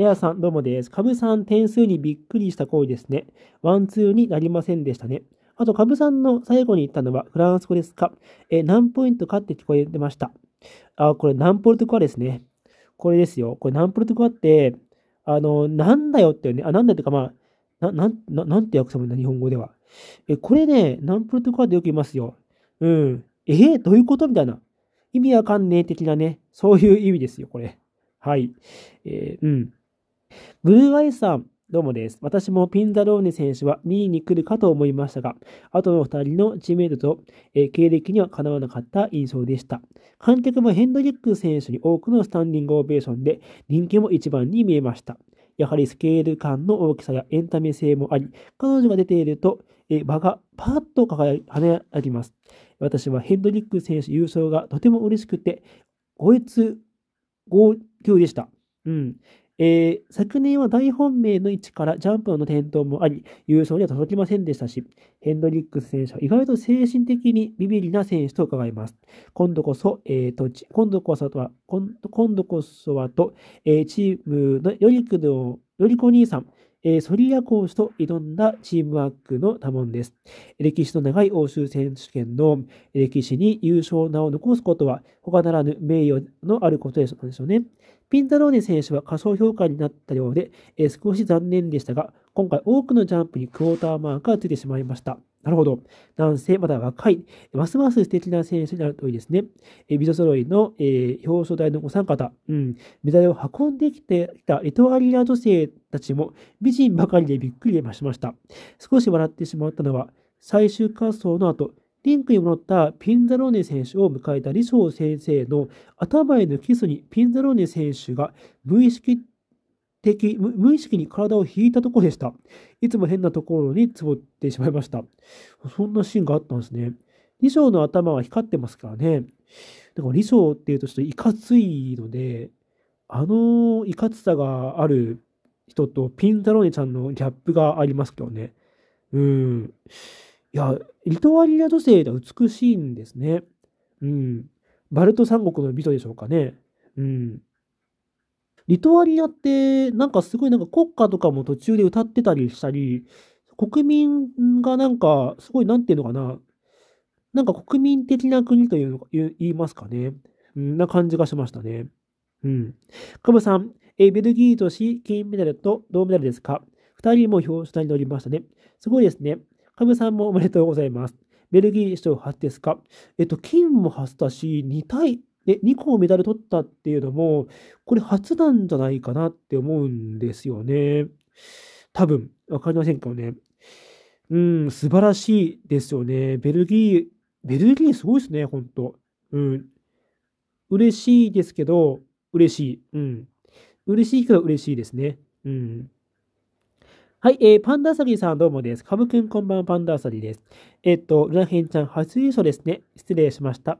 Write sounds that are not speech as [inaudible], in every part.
エアさん、どうもです。ブさん、点数にびっくりした行為ですね。ワンツーになりませんでしたね。あと、ブさんの最後に言ったのは、フランス語ですかえ、何ポイントかって聞こえてました。あ、これ何ポルトコアですね。これですよ。これ何ポルトコアって、あの、なんだよってね、あ、なんだってか、まあ、な、なん、ななんて訳せもいんだ、日本語では。え、これね、何ポルトアっでよく言いますよ。うん。えどういうことみたいな。意味わかんねえ的なね、そういう意味ですよ、これ。はい。えー、うん。ブルーアイさん、どうもです。私もピンザローネ選手は2位に来るかと思いましたが、あとの2人のチームメイトと、え経歴にはかなわなかった印象でした。観客もヘンドリック選手に多くのスタンディングオベーションで人気も一番に見えました。やはりスケール感の大きさやエンタメ性もあり、彼女が出ていると、え場がパーッと輝き、跳ね上ります。私はヘンドリック選手優勝がとても嬉しくて、5越5級でした。うん。えー、昨年は大本命の位置からジャンプの転倒もあり、優勝には届きませんでしたし、ヘンドリックス選手は意外と精神的にビビりな選手と伺います。今度こそ、えー、と今度こそは、今度こそはと、えー、チームのよりくの、よりこ兄さん、えー、ソリアコーと挑んだチームワークの多問です。歴史の長い欧州選手権の歴史に優勝名を残すことは、他ならぬ名誉のあることでしょうね。ピンタローネ選手は過小評価になったようで、えー、少し残念でしたが、今回多くのジャンプにクォーターマークがついてしまいました。なるほど。男性、まだ若い、ますます素敵な選手になるといいですね。えビザ揃いの、えー、表彰台のお三方、うん、メダルを運んできてきたエトアリア女性たちも美人ばかりでびっくりしました。少し笑ってしまったのは、最終滑走の後、リンクに戻ったピンザローネ選手を迎えた李翔先生の頭へのキスにピンザローネ選手が無意識無意識に体を引いたところでした。いつも変なところにつぼってしまいました。そんなシーンがあったんですね。李章の頭は光ってますからね。だから李章っていうとちょっといかついので、あのいかつさがある人とピンタローネちゃんのギャップがありますけどね。うん。いや、リトアリア女性では美しいんですね。うん。バルト三国の美女でしょうかね。うん。リトアニアって、なんかすごいなんか国歌とかも途中で歌ってたりしたり、国民がなんか、すごいなんていうのかな、なんか国民的な国というのか、言いますかね。んな感じがしましたね。うん。カブさん、えベルギーとし金メダルと銅メダルですか二人も表彰台に乗りましたね。すごいですね。カブさんもおめでとうございます。ベルギー首都初ですかえっと、金も初だし、2対、で、2個メダル取ったっていうのも、これ初なんじゃないかなって思うんですよね。多分、わかりませんけどね。うん、素晴らしいですよね。ベルギー、ベルギーすごいですね、ほんと。うん。嬉しいですけど、嬉しい。うん。嬉しいけど嬉しいですね。うん。はい、えー、パンダサリーさんどうもです。カブくんこんばんは、パンダサリーです。えっ、ー、と、ルナヘンちゃん初優勝ですね。失礼しました。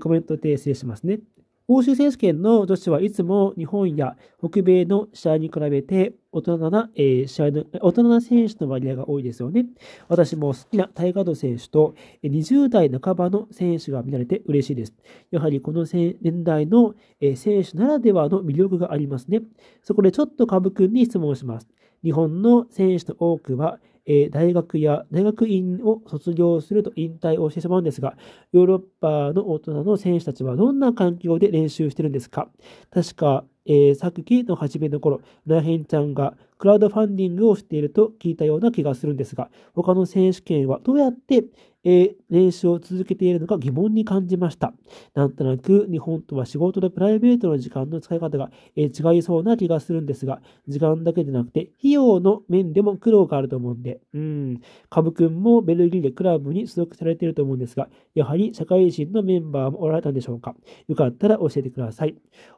コメント訂正しますね。欧州選手権の女子はいつも日本や北米の試合に比べて大人な、え試合の大人な選手の割合が多いですよね。私も好きなタイガード選手と20代半ばの選手が見られて嬉しいです。やはりこの年代の、選手ならではの魅力がありますね。そこでちょっと株君に質問します。日本の選手の多くはえ大学や大学院を卒業すると引退をしてしまうんですが、ヨーロッパの大人の選手たちはどんな環境で練習してるんですか確か、えー、さっきの初めの頃、ラヘンちゃんがクラウドファンディングをしていると聞いたような気がするんですが、他の選手権はどうやって、えー、練習を続けているのか疑問に感じました。なんとなく日本とは仕事とプライベートの時間の使い方が、えー、違いそうな気がするんですが、時間だけでなくて費用の面でも苦労があると思うんで、うん、カブ君もベルギーでクラブに所属されていると思うんですが、やはり社会人のメンバーもおられたんでしょうか。よかったら教えてください。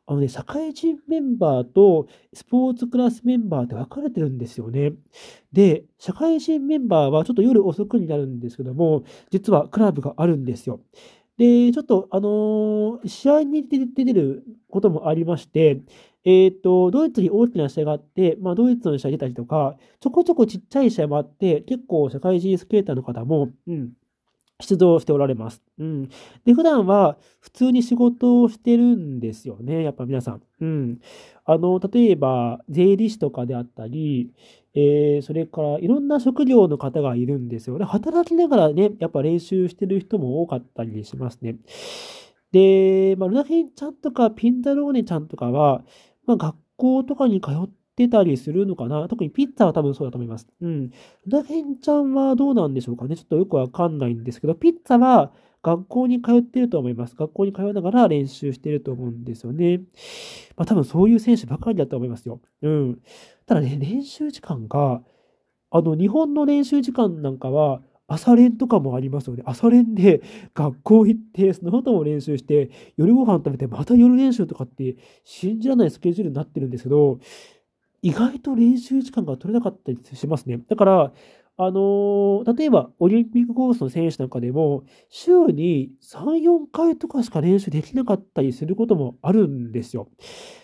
あのね、社会人ンメンバーとスポーツクラスメンバーって分かれてるんですよね。で、社会人メンバーはちょっと夜遅くになるんですけども、実はクラブがあるんですよ。で、ちょっと、あのー、試合に出てることもありまして、えっ、ー、と、ドイツに大きな試合があって、まあ、ドイツの試合出たりとか、ちょこちょこちっちゃい試合もあって、結構社会人スケーターの方も、うん、出動しておられます。うん。で、普段は普通に仕事をしてるんですよね。やっぱ皆さん。うん。あの、例えば、税理士とかであったり、えー、それからいろんな職業の方がいるんですよね。働きながらね、やっぱ練習してる人も多かったりしますね。で、まあ、ルナフンちゃんとかピンタローネちゃんとかは、まあ、学校とかに通っってたりするのかな特にピッツァは多分そうだと思います。うん。らへんちゃんはどうなんでしょうかねちょっとよくわかんないんですけど、ピッツァは学校に通ってると思います。学校に通いながら練習してると思うんですよね。まあ多分そういう選手ばかりだと思いますよ。うん。ただね、練習時間が、あの、日本の練習時間なんかは、朝練とかもありますよね。朝練で [laughs] 学校行って、その後も練習して、夜ご飯食べて、また夜練習とかって信じられないスケジュールになってるんですけど、意外と練習時間が取れなかったりしますね。だから、あのー、例えばオリンピックコースの選手なんかでも、週に3、4回とかしか練習できなかったりすることもあるんですよ。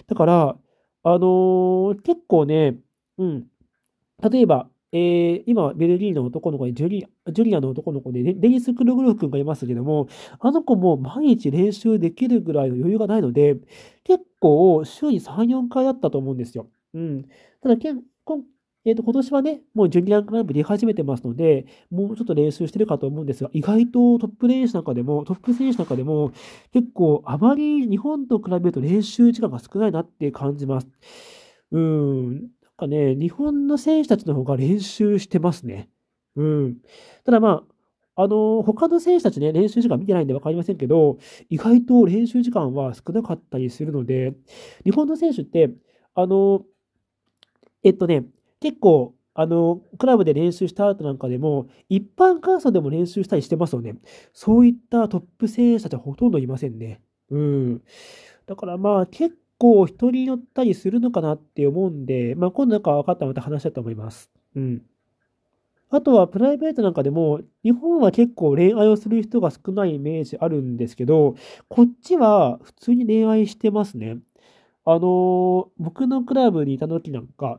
だから、あのー、結構ね、うん、例えば、えー、今、ベルギーの男の子で、ジュリジュリアの男の子で、レデニス・クルグルフ君がいますけども、あの子も毎日練習できるぐらいの余裕がないので、結構、週に3、4回だったと思うんですよ。うん。ただ、けん今えっ、ー、と、今年はね、もうジュニアクランプ出始めてますので、もうちょっと練習してるかと思うんですが、意外とトップ選手なんかでも、トップ選手なんかでも、結構あまり日本と比べると練習時間が少ないなって感じます。うん。なんかね、日本の選手たちの方が練習してますね。うん。ただまあ、あの、他の選手たちね、練習時間見てないんで分かりませんけど、意外と練習時間は少なかったりするので、日本の選手って、あの、えっとね、結構、あの、クラブで練習した後なんかでも、一般観戦でも練習したりしてますよね。そういったトップ選手たちはほとんどいませんね。うん。だからまあ、結構人によったりするのかなって思うんで、まあ今度なんか分かったらまた話したいと思います。うん。あとはプライベートなんかでも、日本は結構恋愛をする人が少ないイメージあるんですけど、こっちは普通に恋愛してますね。あのー、僕のクラブにいた時なんか、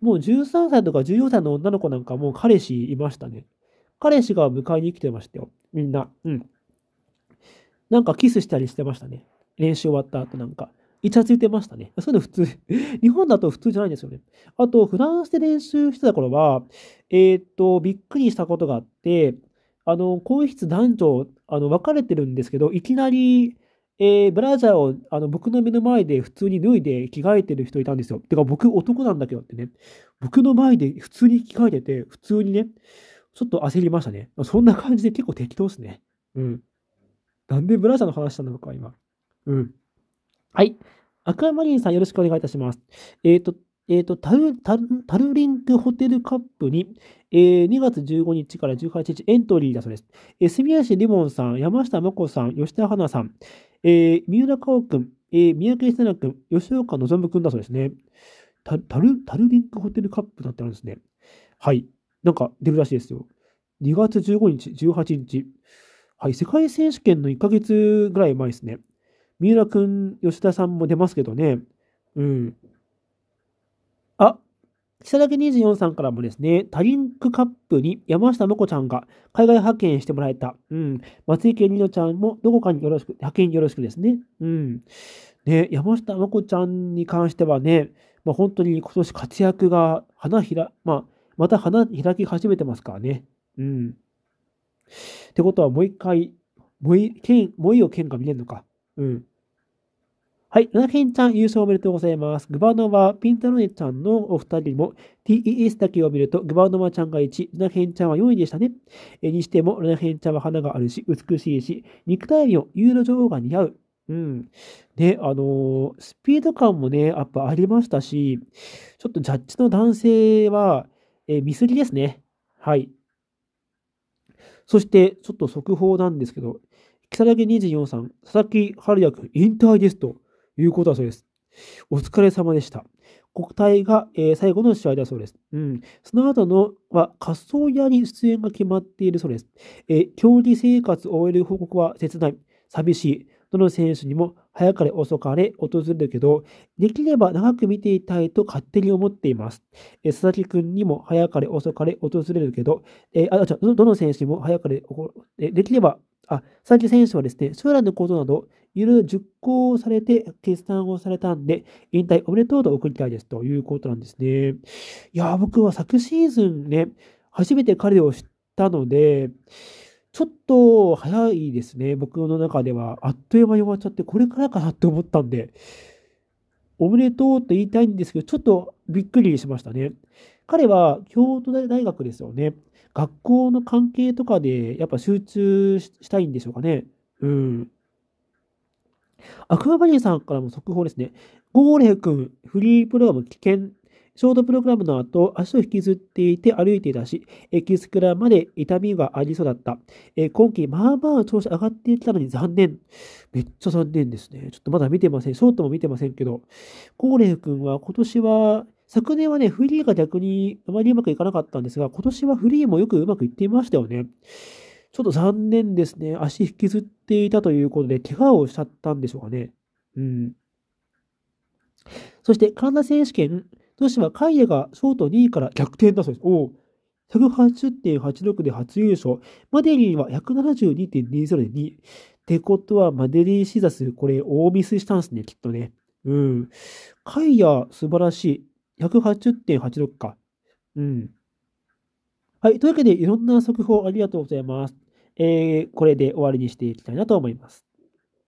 もう13歳とか14歳の女の子なんかもう彼氏いましたね。彼氏が迎えに来てましたよ。みんな。うん。なんかキスしたりしてましたね。練習終わった後なんか。イチャついてましたね。そういうの普通。[laughs] 日本だと普通じゃないんですよね。あと、フランスで練習してた頃は、えー、っと、びっくりしたことがあって、あの、更衣室男女、あの、分かれてるんですけど、いきなり、えー、ブラジャーをあの僕の目の前で普通に脱いで着替えてる人いたんですよ。てか僕男なんだけどってね。僕の前で普通に着替えてて、普通にね、ちょっと焦りましたね。そんな感じで結構適当ですね。うん。なんでブラジャーの話したのか、今。うん。はい。アクアマリンさんよろしくお願いいたします。えっ、ー、と、えっ、ー、とタルタル、タルリンクホテルカップに、えー、2月15日から18日エントリーだそうです。え住吉リボンさん、山下真子さん、吉田花さん、えー、三浦佳央くん、えー、三宅久奈くん、吉岡望くんだそうですね。タタル、タルリンクホテルカップだってあるんですね。はい。なんか出るらしいですよ。2月15日、18日。はい、世界選手権の1ヶ月ぐらい前ですね。三浦くん、吉田さんも出ますけどね。うん。北竹24さんからもですね、タリンクカップに山下真子ちゃんが海外派遣してもらえた。うん。松井健里乃ちゃんもどこかによろしく、派遣よろしくですね。うん。ね、山下真子ちゃんに関してはね、まあ、本当に今年活躍が花開、まあ、また花開き始めてますからね。うん。ってことはもう一回、もうい、剣、もういいよ剣が見れるのか。うん。はい。7ンちゃん優勝おめでとうございます。グバノワ、ピンタロネちゃんのお二人も TES だけを見るとグバノワちゃんが1、7ンちゃんは4位でしたね。えにしても7ンちゃんは花があるし、美しいし、肉体美をユーロ女王が似合う。うん。ね、あのー、スピード感もね、やっぱありましたし、ちょっとジャッジの男性は、えミスりですね。はい。そして、ちょっと速報なんですけど、サラ木24さん、佐々木春也くん引退ですと。いうことだそうです。お疲れ様でした。国体が、えー、最後の試合だそうです。うん。その後のは、滑走屋に出演が決まっているそうです。えー、競技生活を終える報告は切ない、寂しい、どの選手にも早かれ遅かれ訪れるけど、できれば長く見ていたいと勝手に思っています。え佐々木くんにも早かれ遅かれ訪れるけど、えあ、じゃどの選手にも早かれ、えできれば、あ、佐々木選手はですね、将来のことなど、いろいろ熟考されて決断をされたんで、引退おめでとうと送りたいですということなんですね。いや、僕は昨シーズンね、初めて彼を知ったので、ちょっと早いですね。僕の中では。あっという間に終わっちゃって、これからかなって思ったんで、おめでとうと言いたいんですけど、ちょっとびっくりしましたね。彼は京都大学ですよね。学校の関係とかでやっぱ集中したいんでしょうかね。うん。アクアバニーさんからも速報ですね。ゴーレ君、フリープログラム危険ショートプログラムの後、足を引きずっていて歩いていたし、エキスクラまで痛みがありそうだった。え今季、まあまあ調子上がっていたのに残念。めっちゃ残念ですね。ちょっとまだ見てません。ショートも見てませんけど、コーレ君は今年は、昨年はね、フリーが逆にあまりうまくいかなかったんですが、今年はフリーもよくうまくいっていましたよね。ちょっと残念ですね。足引きずっていたということで、怪我をしちゃったんでしょうかね。うん。そして、カナダ選手権、女子はイヤがショート2位から逆転だそうです。お180.86で初優勝。マデリンは172.20で2位。ってことは、マデリン・シザス、これ、大ミスしたんですね、きっとね。うん。カイヤ、素晴らしい。180.86か。うん。はい。というわけで、いろんな速報ありがとうございます。えー、これで終わりにしていきたいなと思います。